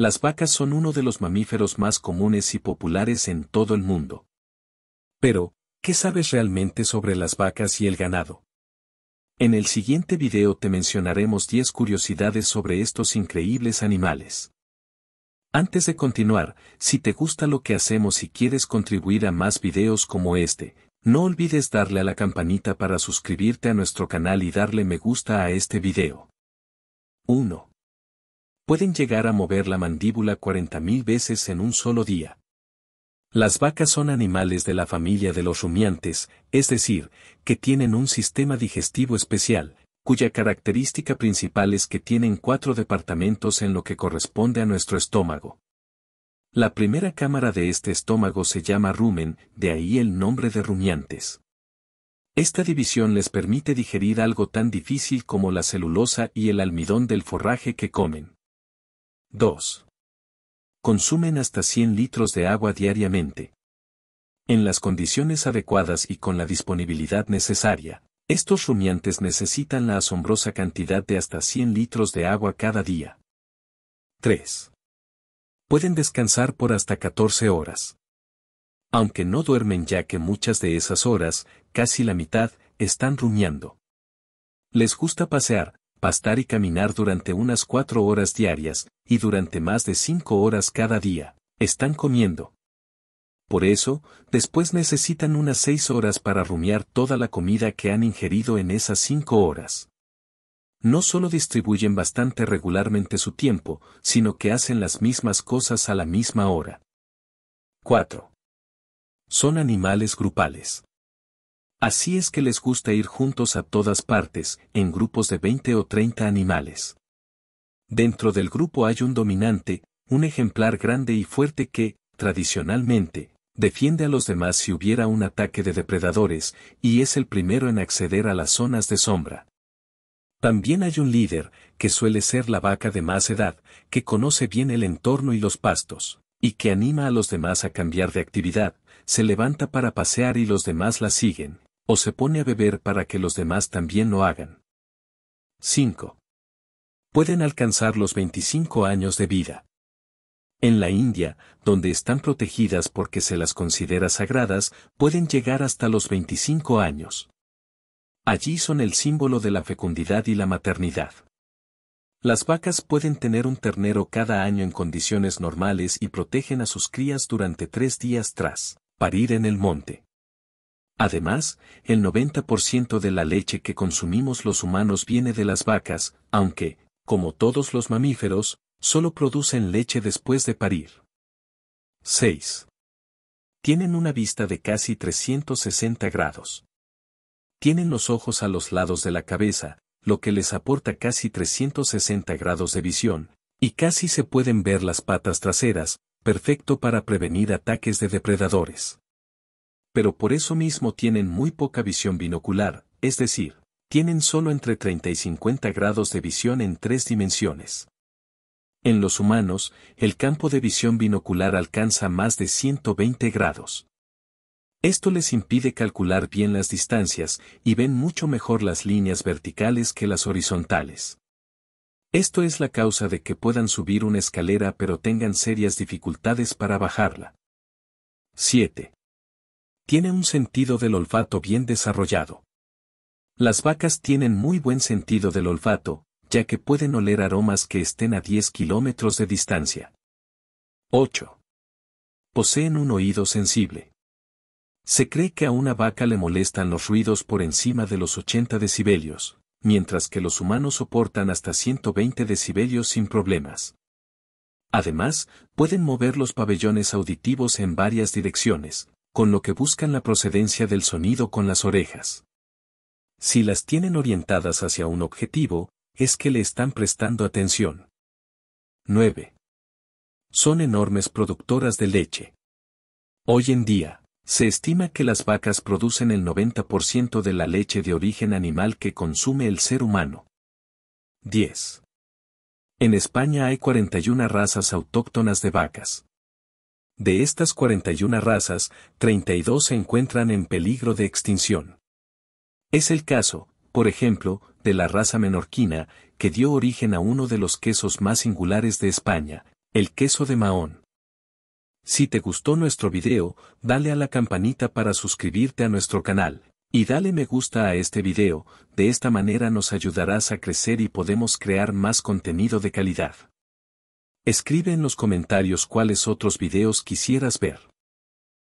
Las vacas son uno de los mamíferos más comunes y populares en todo el mundo. Pero, ¿qué sabes realmente sobre las vacas y el ganado? En el siguiente video te mencionaremos 10 curiosidades sobre estos increíbles animales. Antes de continuar, si te gusta lo que hacemos y quieres contribuir a más videos como este, no olvides darle a la campanita para suscribirte a nuestro canal y darle me gusta a este video. 1 pueden llegar a mover la mandíbula 40.000 veces en un solo día. Las vacas son animales de la familia de los rumiantes, es decir, que tienen un sistema digestivo especial, cuya característica principal es que tienen cuatro departamentos en lo que corresponde a nuestro estómago. La primera cámara de este estómago se llama rumen, de ahí el nombre de rumiantes. Esta división les permite digerir algo tan difícil como la celulosa y el almidón del forraje que comen. 2. Consumen hasta 100 litros de agua diariamente. En las condiciones adecuadas y con la disponibilidad necesaria, estos rumiantes necesitan la asombrosa cantidad de hasta 100 litros de agua cada día. 3. Pueden descansar por hasta 14 horas. Aunque no duermen ya que muchas de esas horas, casi la mitad, están rumiando. Les gusta pasear, pastar y caminar durante unas cuatro horas diarias, y durante más de cinco horas cada día, están comiendo. Por eso, después necesitan unas seis horas para rumiar toda la comida que han ingerido en esas cinco horas. No solo distribuyen bastante regularmente su tiempo, sino que hacen las mismas cosas a la misma hora. 4. Son animales grupales. Así es que les gusta ir juntos a todas partes, en grupos de 20 o 30 animales. Dentro del grupo hay un dominante, un ejemplar grande y fuerte que, tradicionalmente, defiende a los demás si hubiera un ataque de depredadores, y es el primero en acceder a las zonas de sombra. También hay un líder, que suele ser la vaca de más edad, que conoce bien el entorno y los pastos, y que anima a los demás a cambiar de actividad, se levanta para pasear y los demás la siguen, o se pone a beber para que los demás también lo hagan. 5. Pueden alcanzar los 25 años de vida. En la India, donde están protegidas porque se las considera sagradas, pueden llegar hasta los 25 años. Allí son el símbolo de la fecundidad y la maternidad. Las vacas pueden tener un ternero cada año en condiciones normales y protegen a sus crías durante tres días tras parir en el monte. Además, el 90% de la leche que consumimos los humanos viene de las vacas, aunque, como todos los mamíferos, solo producen leche después de parir. 6. Tienen una vista de casi 360 grados. Tienen los ojos a los lados de la cabeza, lo que les aporta casi 360 grados de visión, y casi se pueden ver las patas traseras, perfecto para prevenir ataques de depredadores pero por eso mismo tienen muy poca visión binocular, es decir, tienen solo entre 30 y 50 grados de visión en tres dimensiones. En los humanos, el campo de visión binocular alcanza más de 120 grados. Esto les impide calcular bien las distancias y ven mucho mejor las líneas verticales que las horizontales. Esto es la causa de que puedan subir una escalera pero tengan serias dificultades para bajarla. 7 tiene un sentido del olfato bien desarrollado. Las vacas tienen muy buen sentido del olfato, ya que pueden oler aromas que estén a 10 kilómetros de distancia. 8. Poseen un oído sensible. Se cree que a una vaca le molestan los ruidos por encima de los 80 decibelios, mientras que los humanos soportan hasta 120 decibelios sin problemas. Además, pueden mover los pabellones auditivos en varias direcciones, con lo que buscan la procedencia del sonido con las orejas. Si las tienen orientadas hacia un objetivo, es que le están prestando atención. 9. Son enormes productoras de leche. Hoy en día, se estima que las vacas producen el 90% de la leche de origen animal que consume el ser humano. 10. En España hay 41 razas autóctonas de vacas. De estas 41 razas, 32 se encuentran en peligro de extinción. Es el caso, por ejemplo, de la raza menorquina, que dio origen a uno de los quesos más singulares de España, el queso de Mahón. Si te gustó nuestro video, dale a la campanita para suscribirte a nuestro canal, y dale me gusta a este video, de esta manera nos ayudarás a crecer y podemos crear más contenido de calidad. Escribe en los comentarios cuáles otros videos quisieras ver.